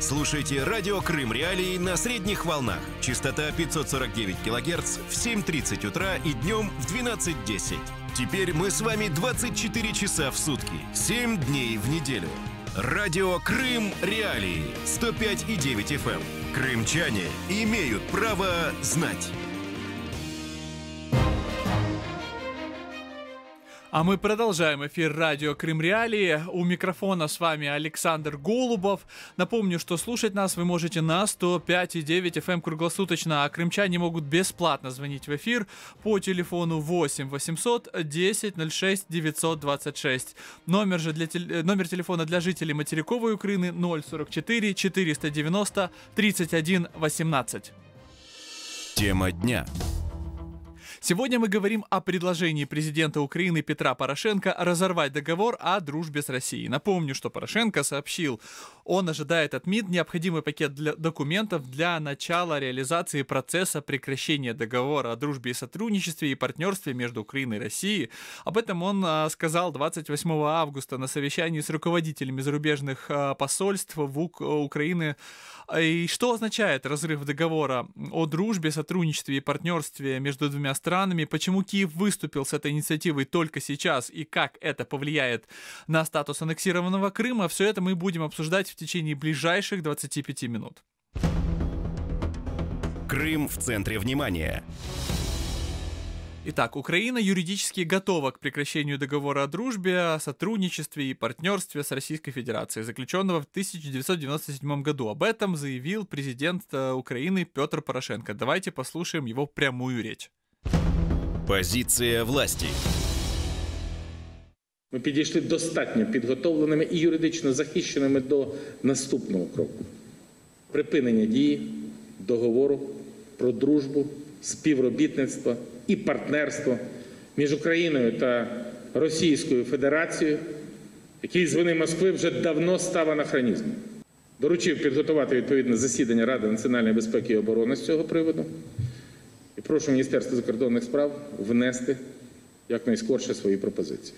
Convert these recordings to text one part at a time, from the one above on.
Слушайте радио «Крым Реалии» на средних волнах. Частота 549 килогерц в 7.30 утра и днем в 12.10. Теперь мы с вами 24 часа в сутки, 7 дней в неделю. Радио «Крым Реалии» 105,9 FM. Эм. Крымчане имеют право знать. А мы продолжаем эфир радио Крым Реалии. У микрофона с вами Александр Голубов. Напомню, что слушать нас вы можете на 105,9 FM эм круглосуточно, а крымчане могут бесплатно звонить в эфир по телефону 8 800 10 06 926. Номер, же для, тел... Э, номер телефона для жителей материковой Украины 044 490 31 18. Тема дня. Сегодня мы говорим о предложении президента Украины Петра Порошенко разорвать договор о дружбе с Россией. Напомню, что Порошенко сообщил, он ожидает от МИД необходимый пакет для документов для начала реализации процесса прекращения договора о дружбе и сотрудничестве и партнерстве между Украиной и Россией. Об этом он а, сказал 28 августа на совещании с руководителями зарубежных а, посольств в Ук- э, Украины. И что означает разрыв договора о дружбе, сотрудничестве и партнерстве между двумя странами? странами, почему Киев выступил с этой инициативой только сейчас и как это повлияет на статус аннексированного Крыма, все это мы будем обсуждать в течение ближайших 25 минут. Крым в центре внимания. Итак, Украина юридически готова к прекращению договора о дружбе, сотрудничестве и партнерстве с Российской Федерацией, заключенного в 1997 году. Об этом заявил президент э, Украины Петр Порошенко. Давайте послушаем его прямую речь. Позиція власті. Ми підійшли достатньо підготовленими і юридично захищеними до наступного кроку: припинення дії договору про дружбу, співробітництво і партнерство між Україною та Російською Федерацією, який з вини Москви вже давно став анахронізмом. Доручив підготувати відповідне засідання Ради національної безпеки і оборони з цього приводу. І прошу Міністерство закордонних справ внести якнайскорше свої пропозиції.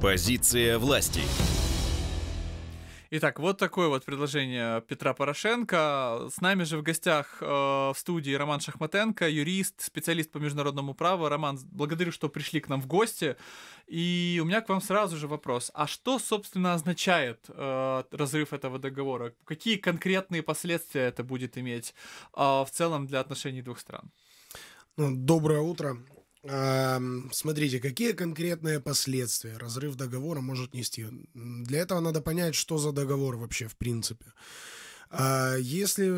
Позиция власти. Итак, вот такое вот предложение Петра Порошенко. С нами же в гостях э, в студии Роман Шахматенко, юрист, специалист по международному праву. Роман, благодарю, что пришли к нам в гости. И у меня к вам сразу же вопрос. А что, собственно, означает э, разрыв этого договора? Какие конкретные последствия это будет иметь э, в целом для отношений двух стран? Ну, доброе утро. Эм, смотрите, какие конкретные последствия разрыв договора может нести? Для этого надо понять, что за договор вообще в принципе. А, если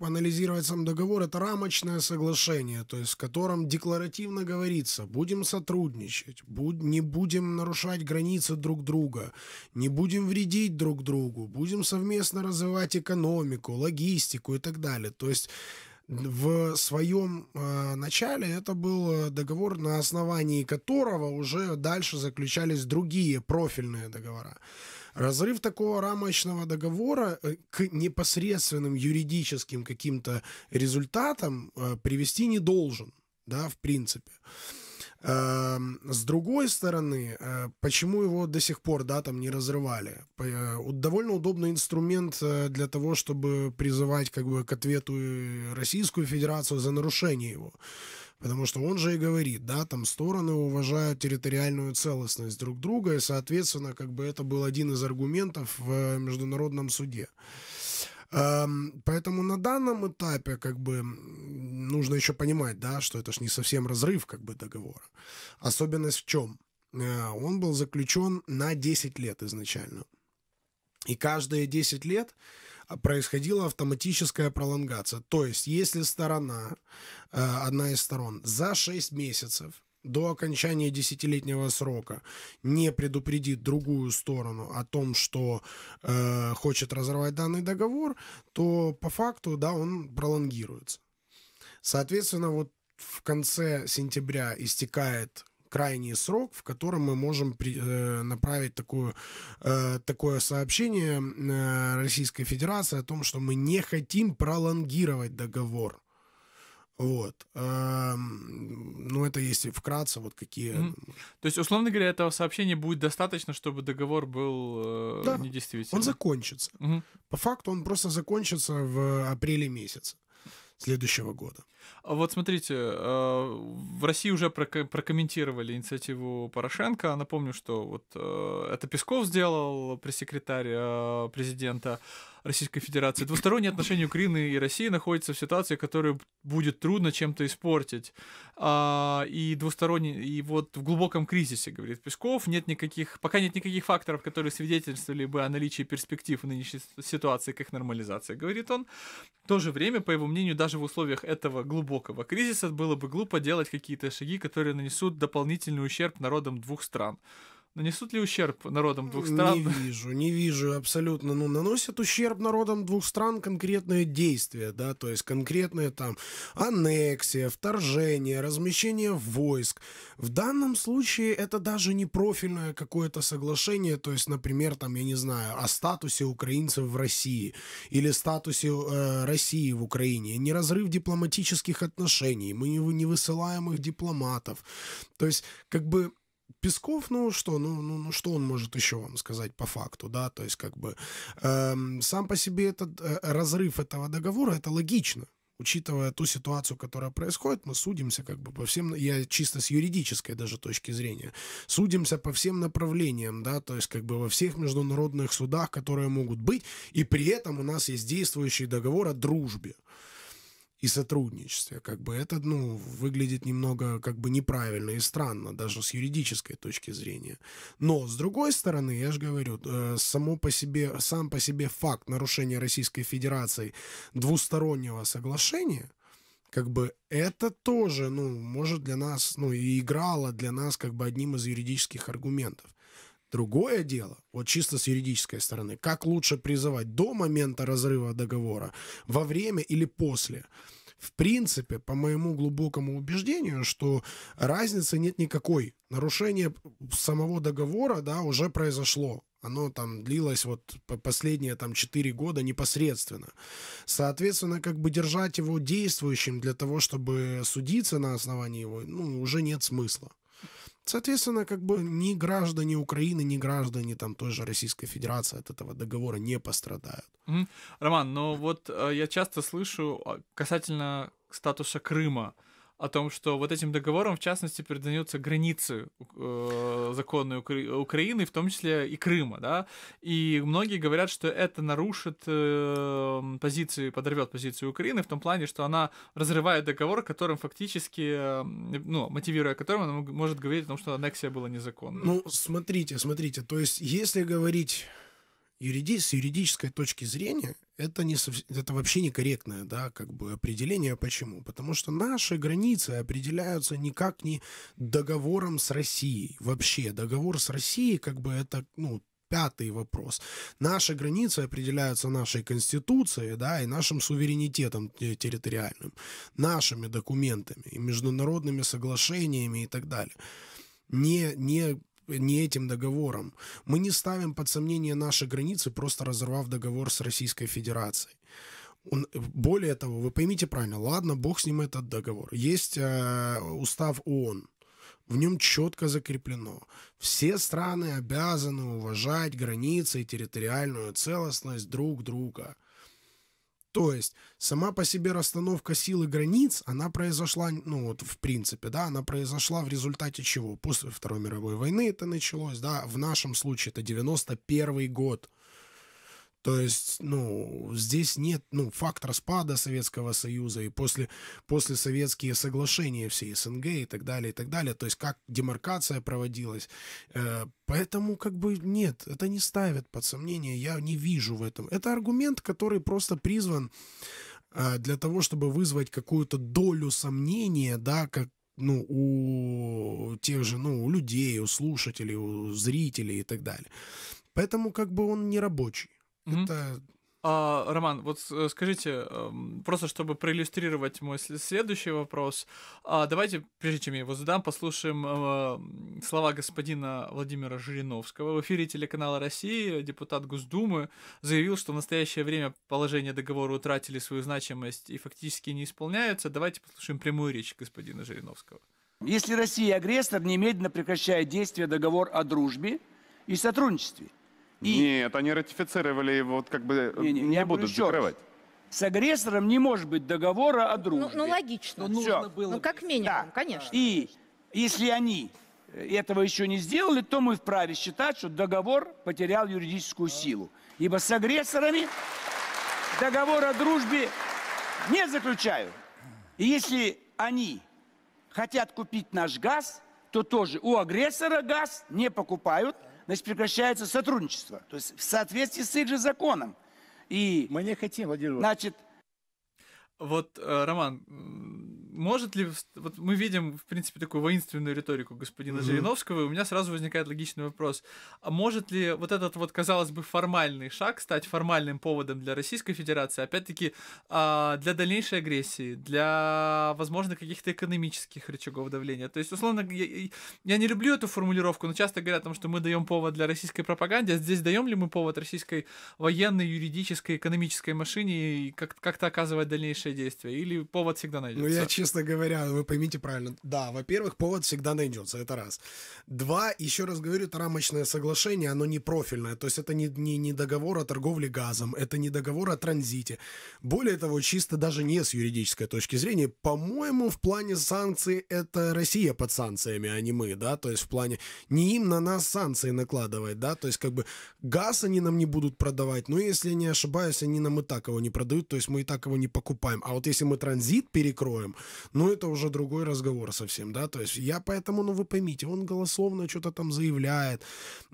анализировать сам договор, это рамочное соглашение, то есть в котором декларативно говорится, будем сотрудничать, не будем нарушать границы друг друга, не будем вредить друг другу, будем совместно развивать экономику, логистику и так далее. То есть в своем э, начале это был договор, на основании которого уже дальше заключались другие профильные договора. Разрыв такого рамочного договора э, к непосредственным юридическим каким-то результатам э, привести не должен, да, в принципе. Э, Эм, с другой стороны, э, почему его до сих пор, да, там не разрывали? Э, довольно удобный инструмент э, для того, чтобы призывать как бы к ответу Российскую Федерацию за нарушение его. Потому что он же и говорит, да, там стороны уважают территориальную целостность друг друга, и, соответственно, как бы это был один из аргументов в международном суде. Эм, поэтому на данном этапе как бы нужно еще понимать, да, что это ж не совсем разрыв как бы договора. Особенность в чем? Э, он был заключен на 10 лет изначально. И каждые 10 лет а, происходила автоматическая пролонгация. То есть, если сторона, э, одна из сторон, за 6 месяцев до окончания десятилетнего срока не предупредит другую сторону о том, что э, хочет разорвать данный договор, то по факту, да, он пролонгируется. Соответственно, вот в конце сентября истекает крайний срок, в котором мы можем при, э, направить такую, э, такое сообщение э, Российской Федерации о том, что мы не хотим пролонгировать договор. Вот. Ну, это если вкратце, вот какие... То есть, условно говоря, этого сообщения будет достаточно, чтобы договор был э, да. недействительным? он закончится. Mm. По факту он просто закончится в апреле месяце следующего года. А вот смотрите, э, в России уже прокомментировали инициативу Порошенко. Напомню, что вот э, это Песков сделал, пресс-секретарь э, президента Российской Федерации. Двусторонние отношения Украины и России находятся в ситуации, которую будет трудно чем-то испортить. А, и двусторонний, и вот в глубоком кризисе, говорит Песков, нет никаких, пока нет никаких факторов, которые свидетельствовали бы о наличии перспектив в нынешней ситуации к их нормализации, говорит он. В то же время, по его мнению, даже в условиях этого глубокого кризиса было бы глупо делать какие-то шаги, которые нанесут дополнительный ущерб народам двух стран. Нанесут ли ущерб народам двух стран? Не вижу, не вижу абсолютно. Ну, наносят ущерб народам двух стран конкретные действия, да, то есть конкретные там аннексия, вторжение, размещение войск. В данном случае это даже не профильное какое-то соглашение, то есть, например, там, я не знаю, о статусе украинцев в России или статусе э, России в Украине, не разрыв дипломатических отношений, мы не высылаем их дипломатов. То есть, как бы Песков, ну что, ну, ну, ну что он может еще вам сказать по факту, да, то есть как бы э, сам по себе этот э, разрыв этого договора, это логично, учитывая ту ситуацию, которая происходит, мы судимся как бы по всем, я чисто с юридической даже точки зрения, судимся по всем направлениям, да, то есть как бы во всех международных судах, которые могут быть, и при этом у нас есть действующий договор о дружбе и сотрудничестве. Как бы это, ну, выглядит немного как бы неправильно и странно, даже с юридической точки зрения. Но, с другой стороны, я же говорю, э, само по себе, сам по себе факт нарушения Российской Федерации двустороннего соглашения – как бы это тоже, ну, может для нас, ну, и играло для нас как бы одним из юридических аргументов. Другое дело, вот чисто с юридической стороны, как лучше призывать до момента разрыва договора, во время или после. В принципе, по моему глубокому убеждению, что разницы нет никакой. Нарушение самого договора, да, уже произошло. Оно там длилось вот последние там 4 года непосредственно. Соответственно, как бы держать его действующим для того, чтобы судиться на основании его, ну, уже нет смысла. Соответственно, как бы ни граждане Украины, ни граждане там той же Российской Федерации от этого договора не пострадают. Роман, но ну вот э, я часто слышу а, касательно статуса Крыма, о том, что вот этим договором, в частности, передаются границы э, законной Укра- Украины, в том числе и Крыма, да, и многие говорят, что это нарушит э, позиции, подорвет позицию Украины в том плане, что она разрывает договор, которым фактически, э, ну, мотивируя которым, она может говорить о том, что аннексия была незаконной Ну, смотрите, смотрите, то есть, если говорить юриди с юридической точки зрения это, не, это вообще некорректное да, как бы определение. Почему? Потому что наши границы определяются никак не договором с Россией. Вообще договор с Россией как бы это ну, пятый вопрос. Наши границы определяются нашей конституцией, да, и нашим суверенитетом территориальным, нашими документами и международными соглашениями и так далее. Не, не не этим договором. Мы не ставим под сомнение наши границы, просто разорвав договор с Российской Федерацией. Он, более того, вы поймите правильно, ладно, бог с ним этот договор. Есть э, устав ООН, в нем четко закреплено. Все страны обязаны уважать границы и территориальную целостность друг друга – то есть сама по себе расстановка силы границ, она произошла, ну вот в принципе, да, она произошла в результате чего? После Второй мировой войны это началось, да, в нашем случае это 91 год. То есть, ну, здесь нет, ну, факт распада Советского Союза и после, после советские соглашения всей СНГ и так далее, и так далее. То есть, как демаркация проводилась. Э, поэтому, как бы, нет, это не ставит под сомнение. Я не вижу в этом. Это аргумент, который просто призван э, для того, чтобы вызвать какую-то долю сомнения, да, как, ну, у тех же, ну, у людей, у слушателей, у зрителей и так далее. Поэтому как бы он не рабочий. Это а, Роман, вот э, скажите, эм, просто чтобы проиллюстрировать мой следующий вопрос, а, давайте, прежде чем я его задам, послушаем эм, слова господина Владимира Жириновского. В эфире телеканала Россия депутат Госдумы заявил, что в настоящее время положение договора утратили свою значимость и фактически не исполняются. Давайте послушаем прямую речь господина Жириновского. Если Россия агрессор, немедленно прекращает действие договор о дружбе и сотрудничестве – и... Нет, они ратифицировали его, вот как бы э, не, не, не будут закрывать. С агрессором не может быть договора о дружбе. Ну, ну логично. Ну, нужно было ну как минимум, да. конечно. И если они э, этого еще не сделали, то мы вправе считать, что договор потерял юридическую силу. Ибо с агрессорами договор о дружбе не заключаю. И если они хотят купить наш газ, то тоже у агрессора газ не покупают – значит, прекращается сотрудничество. То есть в соответствии с их же законом. И, Мы не хотим, Владимир Значит... Вот, э, Роман, может ли... Вот мы видим, в принципе, такую воинственную риторику господина mm-hmm. Жириновского, и у меня сразу возникает логичный вопрос. А может ли вот этот вот, казалось бы, формальный шаг стать формальным поводом для Российской Федерации, опять-таки, а, для дальнейшей агрессии, для, возможно, каких-то экономических рычагов давления? То есть, условно, я, я не люблю эту формулировку, но часто говорят о том, что мы даем повод для российской пропаганды, а здесь даем ли мы повод российской военной, юридической, экономической машине как- как-то оказывать дальнейшее действие? Или повод всегда найдется? Ну, я честно говоря, вы поймите правильно. Да, во-первых, повод всегда найдется, это раз. Два, еще раз говорю, это рамочное соглашение, оно не профильное, то есть это не, не, не договор о торговле газом, это не договор о транзите. Более того, чисто даже не с юридической точки зрения, по-моему, в плане санкций это Россия под санкциями, а не мы, да, то есть в плане не им на нас санкции накладывать, да, то есть как бы газ они нам не будут продавать, но если я не ошибаюсь, они нам и так его не продают, то есть мы и так его не покупаем. А вот если мы транзит перекроем, но ну, это уже другой разговор совсем, да, то есть я поэтому, ну вы поймите, он голословно что-то там заявляет,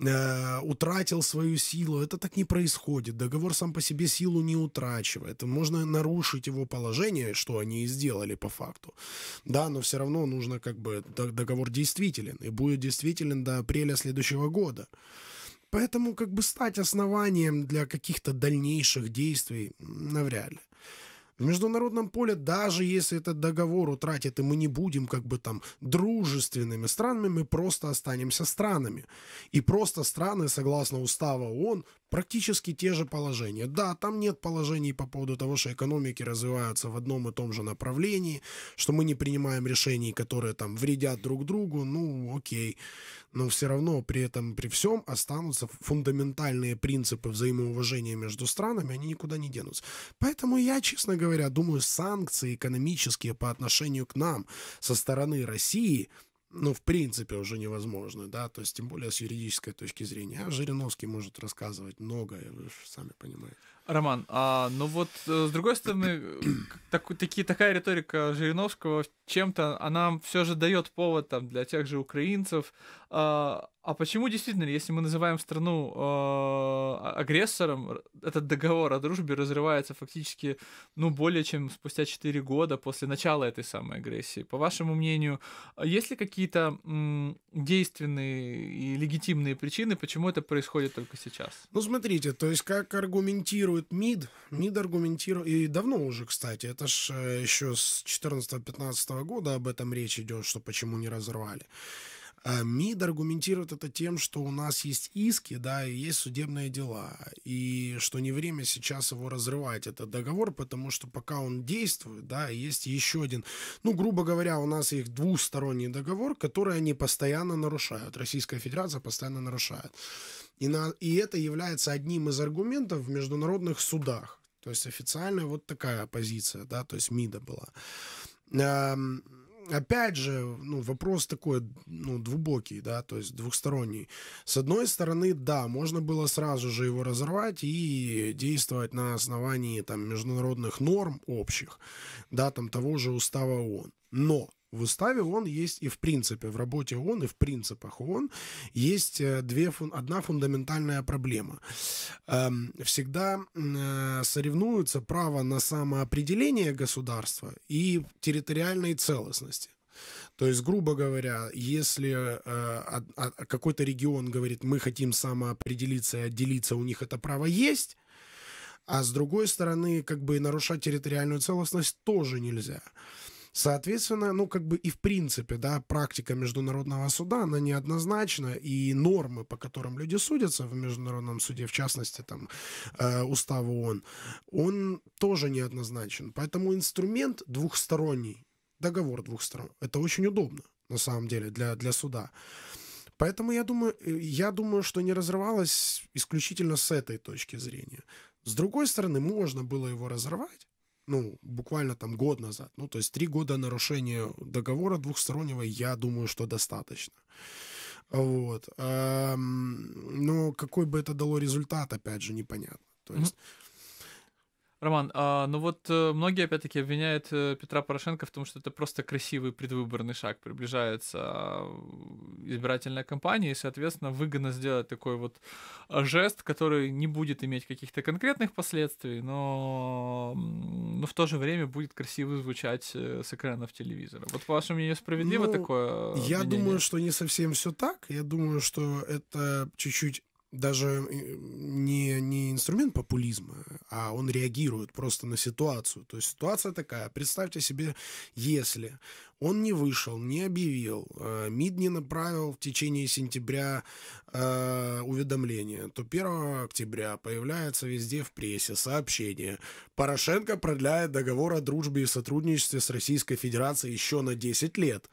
э, утратил свою силу, это так не происходит, договор сам по себе силу не утрачивает, можно нарушить его положение, что они и сделали по факту, да, но все равно нужно как бы, договор действителен, и будет действителен до апреля следующего года. Поэтому как бы стать основанием для каких-то дальнейших действий навряд ли. В международном поле, даже если этот договор утратит, и мы не будем как бы там дружественными странами, мы просто останемся странами. И просто страны, согласно уставу ООН, Практически те же положения. Да, там нет положений по поводу того, что экономики развиваются в одном и том же направлении, что мы не принимаем решений, которые там вредят друг другу, ну окей. Но все равно при этом, при всем останутся фундаментальные принципы взаимоуважения между странами, они никуда не денутся. Поэтому я, честно говоря, думаю, санкции экономические по отношению к нам со стороны России – ну, в принципе, уже невозможно, да, то есть, тем более с юридической точки зрения. А Жириновский может рассказывать многое, вы же сами понимаете. Роман, а, ну вот, э, с другой стороны, так, таки, такая риторика Жириновского чем-то, она все же дает повод там для тех же украинцев а, а почему действительно, если мы называем страну э, агрессором, этот договор о дружбе разрывается фактически, ну, более чем спустя 4 года после начала этой самой агрессии? По вашему мнению, а есть ли какие-то м, действенные и легитимные причины, почему это происходит только сейчас? Ну, смотрите, то есть как аргументирует МИД, МИД аргументирует, и давно уже, кстати, это ж э, еще с 14-15 года об этом речь идет, что почему не разорвали. Э, МИД аргументирует это тем, что у нас есть иски, да, и есть судебные дела, и что не время сейчас его разрывать, этот договор, потому что пока он действует, да, есть еще один, ну, грубо говоря, у нас их двусторонний договор, который они постоянно нарушают, Российская Федерация постоянно нарушает. И, на, и это является одним из аргументов в международных судах. То есть официальная вот такая позиция, да, то есть МИДа была. Эм, опять же, ну, вопрос такой, ну, двубокий, да, то есть двухсторонний. С одной стороны, да, можно было сразу же его разорвать и действовать на основании, там, международных норм общих, да, там, того же устава ООН. Но в уставе ООН есть и в принципе, в работе ООН и в принципах ООН есть э, две, одна фундаментальная проблема. Эм, всегда э, соревнуются право на самоопределение государства и территориальной целостности. То есть, грубо говоря, если э, какой-то регион говорит, мы хотим самоопределиться и отделиться, у них это право есть, а с другой стороны, как бы нарушать территориальную целостность тоже нельзя. Соответственно, ну, как бы и в принципе, да, практика международного суда, она неоднозначна, и нормы, по которым люди судятся в международном суде, в частности, там, э, устав ООН, он тоже неоднозначен. Поэтому инструмент двухсторонний, договор двух сторон, это очень удобно, на самом деле, для, для суда. Поэтому я думаю, э, я думаю, что не разрывалось исключительно с этой точки зрения. С другой стороны, можно было его разорвать, ну, буквально там год назад. Ну, то есть три года нарушения договора двухстороннего, я думаю, что достаточно. Вот. Эм, Но ну, какой бы это дало результат, опять же, непонятно. То есть... Роман, а, ну вот э, многие опять-таки обвиняют э, Петра Порошенко в том, что это просто красивый предвыборный шаг. Приближается избирательная кампания, и, соответственно, выгодно сделать такой вот а, жест, который не будет иметь каких-то конкретных последствий, но, но в то же время будет красиво звучать э, с экранов телевизора. Вот, по вашему мнению, справедливо ну, такое? Я мнение? думаю, что не совсем все так. Я думаю, что это чуть-чуть даже не, не инструмент популизма, а он реагирует просто на ситуацию. То есть ситуация такая, представьте себе, если он не вышел, не объявил, э, МИД не направил в течение сентября э, уведомление, то 1 октября появляется везде в прессе сообщение. Порошенко продляет договор о дружбе и сотрудничестве с Российской Федерацией еще на 10 лет.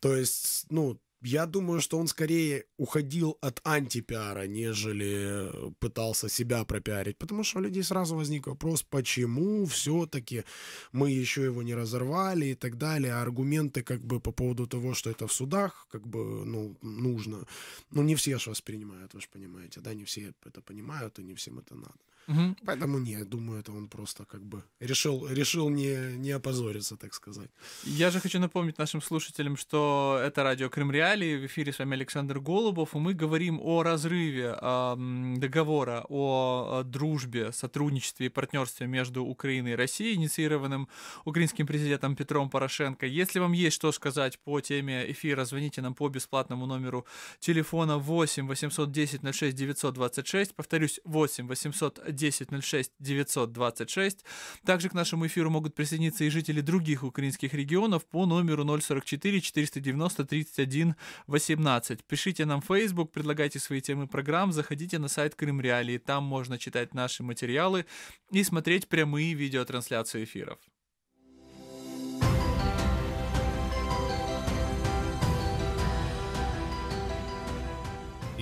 То есть, ну, я думаю, что он скорее уходил от антипиара, нежели пытался себя пропиарить, потому что у людей сразу возник вопрос, почему все-таки мы еще его не разорвали и так далее, а аргументы как бы по поводу того, что это в судах, как бы, ну, нужно. Ну, не все же воспринимают, вы же понимаете, да, не все это понимают, и не всем это надо. Угу. Поэтому не, думаю, это он просто как бы решил, решил не, не опозориться, так сказать. Я же хочу напомнить нашим слушателям, что это радио Крым Реалии, в эфире с вами Александр Голубов, и мы говорим о разрыве э, договора о дружбе, сотрудничестве и партнерстве между Украиной и Россией, инициированным украинским президентом Петром Порошенко. Если вам есть что сказать по теме эфира, звоните нам по бесплатному номеру телефона 8 810 06 926, повторюсь, 8 810 1006 926. Также к нашему эфиру могут присоединиться и жители других украинских регионов по номеру 044 490 31 18. Пишите нам в Facebook, предлагайте свои темы программ, заходите на сайт Крым Реалии, там можно читать наши материалы и смотреть прямые видеотрансляции эфиров.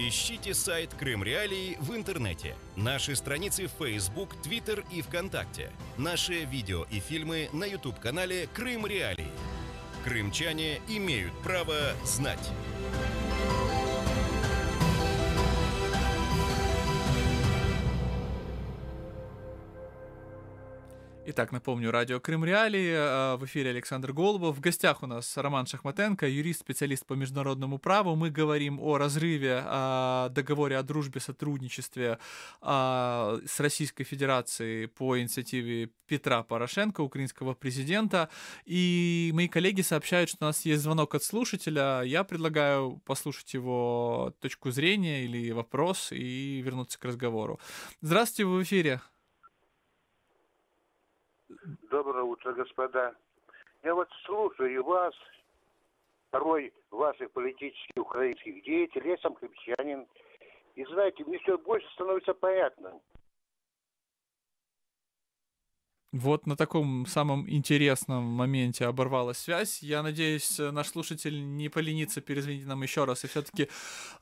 Ищите сайт Крым Реалии в интернете. Наши страницы в Facebook, Twitter и ВКонтакте. Наши видео и фильмы на YouTube-канале Крым Реалии. Крымчане имеют право знать. Итак, напомню, радио Крым Реалии, э, в эфире Александр Голубов. В гостях у нас Роман Шахматенко, юрист-специалист по международному праву. Мы говорим о разрыве о договоре о дружбе, сотрудничестве э, с Российской Федерацией по инициативе Петра Порошенко, украинского президента. И мои коллеги сообщают, что у нас есть звонок от слушателя. Я предлагаю послушать его точку зрения или вопрос и вернуться к разговору. Здравствуйте, вы в эфире. Доброе утро, господа. Я вот слушаю вас, порой ваших политических украинских деятелей, я сам крестьянин. И знаете, мне все больше становится понятно. Вот на таком самом интересном моменте оборвалась связь. Я надеюсь, э, наш слушатель не поленится перезвонить нам еще раз и все-таки э,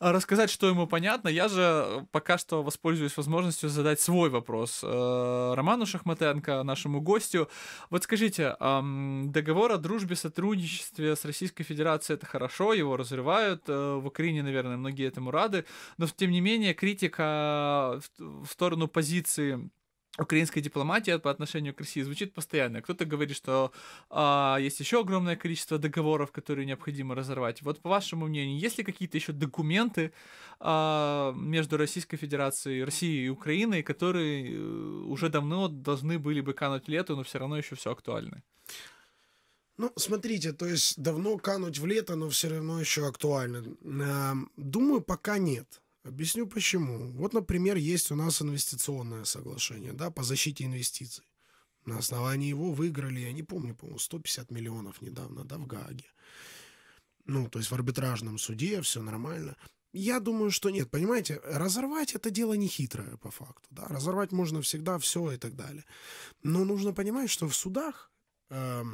рассказать, что ему понятно. Я же э, пока что воспользуюсь возможностью задать свой вопрос Роману Шахматенко, нашему гостю. Вот скажите, договор о дружбе, сотрудничестве с Российской Федерацией это хорошо, его разрывают. В Украине, наверное, многие этому рады. Но тем не менее, критика в сторону позиции украинская дипломатия по отношению к России звучит постоянно. Кто-то говорит, что а, есть еще огромное количество договоров, которые необходимо разорвать. Вот по вашему мнению, есть ли какие-то еще документы а, между Российской Федерацией, Россией и Украиной, которые э, уже давно должны были бы кануть лету, но все равно еще все актуальны? Ну, смотрите, то есть давно кануть в лето, но все равно еще актуально. Эм, думаю, пока нет. Объясню почему. Вот, например, есть у нас инвестиционное соглашение да, по защите инвестиций. На основании его выиграли, я не помню, по-моему, 150 миллионов недавно, да, в Гааге. Ну, то есть в арбитражном суде все нормально. Я думаю, что нет, понимаете, разорвать это дело нехитрое по факту, да, разорвать можно всегда все и так далее. Но нужно понимать, что в судах э,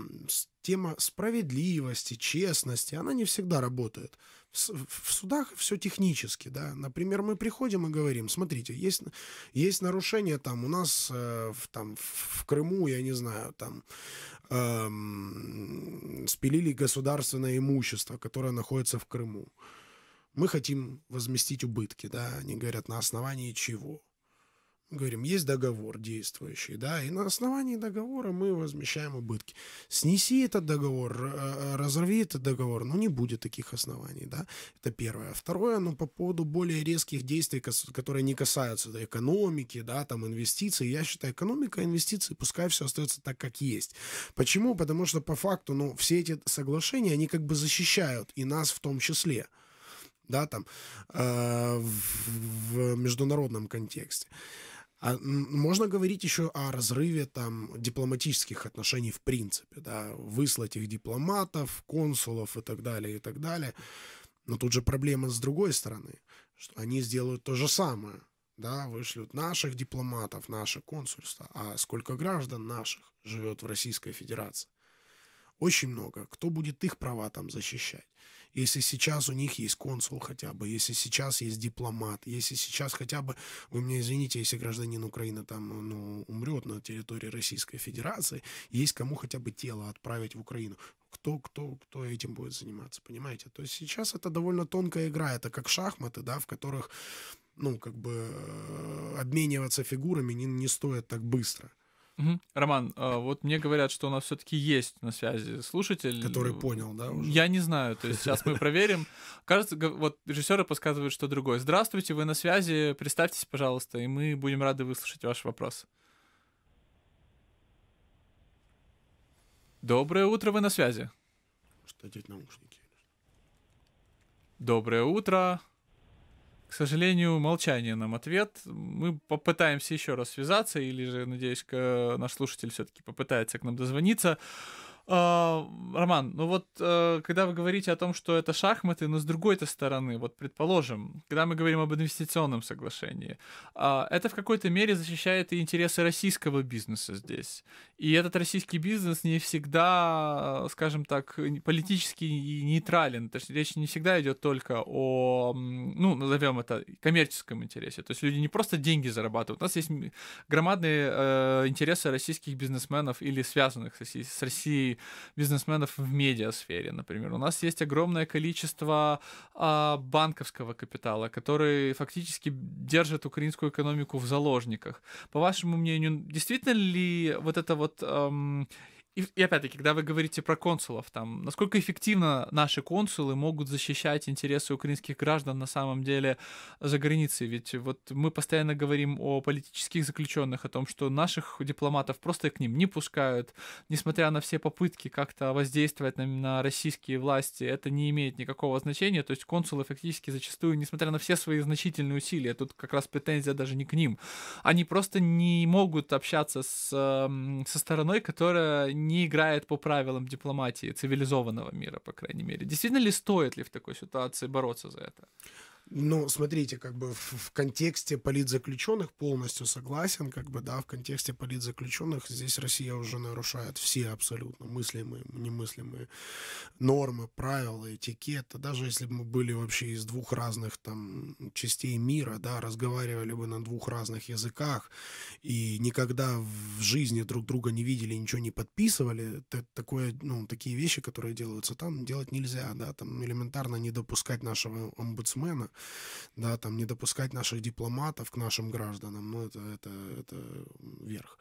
тема справедливости, честности, она не всегда работает в судах все технически, да. Например, мы приходим и говорим, смотрите, есть, есть нарушение там у нас э, в, там, в Крыму, я не знаю, там э, спилили государственное имущество, которое находится в Крыму. Мы хотим возместить убытки, да. Они говорят, на основании чего? говорим, есть договор действующий, да, и на основании договора мы возмещаем убытки. Снеси этот договор, э, э, разорви этот договор, но ну, не будет таких оснований, да, это первое. А второе, ну, по поводу более резких действий, которые не касаются да, экономики, да, там, инвестиций, я считаю, экономика, инвестиции, пускай все остается так, как есть. Почему? Потому что по факту, ну, все эти соглашения, они как бы защищают и нас в том числе да, там, э, в, в международном контексте. А можно говорить еще о разрыве там дипломатических отношений в принципе, да, выслать их дипломатов, консулов и так далее, и так далее. Но тут же проблема с другой стороны, что они сделают то же самое, да, вышлют наших дипломатов, наше консульство, а сколько граждан наших живет в Российской Федерации? Очень много. Кто будет их права там защищать? Если сейчас у них есть консул хотя бы, если сейчас есть дипломат, если сейчас хотя бы, вы меня извините, если гражданин Украины там ну, умрет на территории Российской Федерации, есть кому хотя бы тело отправить в Украину кто, кто, кто этим будет заниматься, понимаете? То есть сейчас это довольно тонкая игра, это как шахматы, да, в которых, ну, как бы э, обмениваться фигурами не, не стоит так быстро. Роман, а, вот мне говорят, что у нас все-таки есть на связи слушатель. Который понял, да? Уже? Я не знаю, то есть сейчас мы проверим. Кажется, вот режиссеры подсказывают, что другое. Здравствуйте, вы на связи, представьтесь, пожалуйста, и мы будем рады выслушать ваш вопрос. Доброе утро, вы на связи. Что одеть наушники? Доброе утро. К сожалению, молчание нам ответ. Мы попытаемся еще раз связаться, или же, надеюсь, э, наш слушатель все-таки попытается к нам дозвониться. А, Роман, ну вот э, когда вы говорите о том, что это шахматы, но с другой-то стороны, вот предположим, когда мы говорим об инвестиционном соглашении, а, это в какой-то мере защищает и интересы российского бизнеса здесь. И этот российский бизнес не всегда, скажем так, политически нейтрален. То есть речь не всегда идет только о, ну, назовем это, коммерческом интересе. То есть люди не просто деньги зарабатывают. У нас есть громадные э, интересы российских бизнесменов или связанных с Россией бизнесменов в медиасфере, например. У нас есть огромное количество а, банковского капитала, который фактически держит украинскую экономику в заложниках. По вашему мнению, действительно ли вот это вот эм, и, и опять-таки, когда вы говорите про консулов, там, насколько эффективно наши консулы могут защищать интересы украинских граждан на самом деле за границей? Ведь вот мы постоянно говорим о политических заключенных, о том, что наших дипломатов просто к ним не пускают, несмотря на все попытки как-то воздействовать на, на российские власти, это не имеет никакого значения. То есть консулы фактически зачастую, несмотря на все свои значительные усилия, тут как раз претензия даже не к ним, они просто не могут общаться с, со стороной, которая не играет по правилам дипломатии цивилизованного мира, по крайней мере. Действительно ли стоит ли в такой ситуации бороться за это? Ну, смотрите, как бы в, в контексте политзаключенных полностью согласен, как бы, да, в контексте политзаключенных здесь Россия уже нарушает все абсолютно мыслимые, немыслимые нормы, правила, этикеты. Даже если бы мы были вообще из двух разных там частей мира, да, разговаривали бы на двух разных языках и никогда в жизни друг друга не видели, ничего не подписывали, такое, ну, такие вещи, которые делаются там, делать нельзя, да, там элементарно не допускать нашего омбудсмена, да, там не допускать наших дипломатов к нашим гражданам, ну это, это, это верх.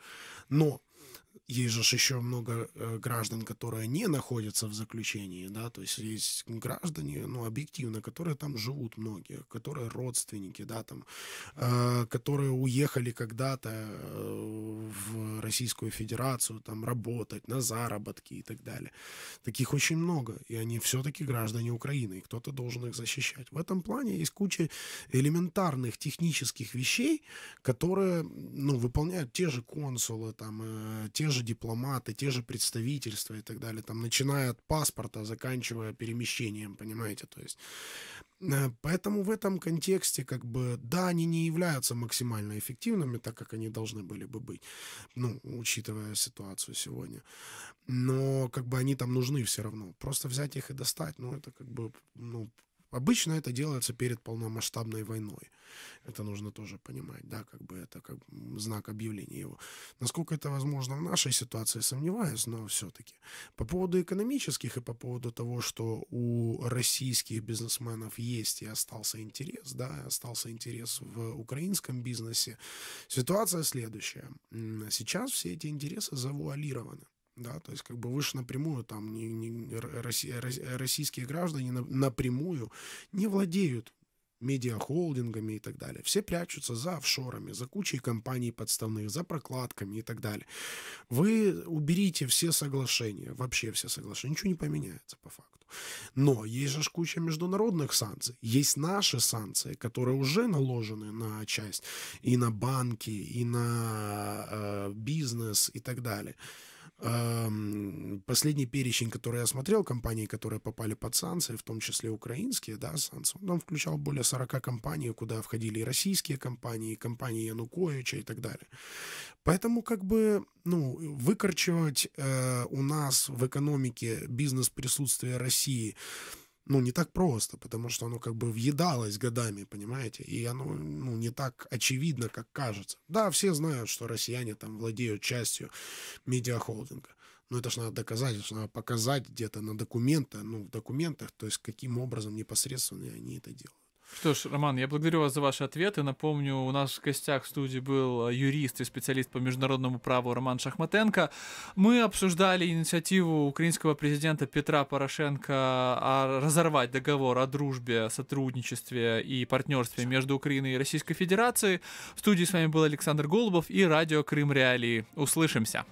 Но есть же еще много э, граждан, которые не находятся в заключении, да, то есть есть граждане, ну, объективно, которые там живут многие, которые родственники, да, там, э, которые уехали когда-то э, в Российскую Федерацию, там, работать на заработки и так далее. Таких очень много, и они все-таки граждане Украины, и кто-то должен их защищать. В этом плане есть куча элементарных технических вещей, которые, ну, выполняют те же консулы, там, э, те те же дипломаты, те же представительства и так далее, там, начиная от паспорта, а заканчивая перемещением, понимаете, то есть... Э, поэтому в этом контексте, как бы, да, они не являются максимально эффективными, так как они должны были бы быть, ну, учитывая ситуацию сегодня. Но, как бы, они там нужны все равно. Просто взять их и достать, ну, это, как бы, ну, Обычно это делается перед полномасштабной войной. Это нужно тоже понимать, да, как бы это как знак объявления его. Насколько это возможно в нашей ситуации, сомневаюсь, но все-таки. По поводу экономических и по поводу того, что у российских бизнесменов есть и остался интерес, да, остался интерес в украинском бизнесе, ситуация следующая. Сейчас все эти интересы завуалированы да, то есть как бы выше напрямую там не, не, россия, российские граждане напрямую не владеют медиахолдингами и так далее. Все прячутся за офшорами, за кучей компаний подставных, за прокладками и так далее. Вы уберите все соглашения, вообще все соглашения, ничего не поменяется по факту. Но есть же куча международных санкций. Есть наши санкции, которые уже наложены на часть и на банки, и на э, бизнес и так далее. Эм, последний перечень, который я смотрел, компании, которые попали под санкции, в том числе украинские, да, санкции, он включал более 40 компаний, куда входили и российские компании, и компании Януковича и так далее. Поэтому как бы ну, выкорчевать э, у нас в экономике бизнес присутствие России – ну, не так просто, потому что оно как бы въедалось годами, понимаете, и оно, ну, не так очевидно, как кажется. Да, все знают, что россияне там владеют частью медиахолдинга, но это же надо доказать, это же надо показать где-то на документах, ну, в документах, то есть каким образом непосредственно они это делают. Что ж, Роман, я благодарю вас за ваши ответы. Напомню, у нас в гостях в студии был э, юрист и специалист по международному праву Роман Шахматенко. Мы обсуждали инициативу украинского президента Петра Порошенко о а, разорвать договор о дружбе, сотрудничестве и партнерстве между Украиной и Российской Федерацией. В студии с вами был Александр Голубов и радио «Крым Реалии». Услышимся!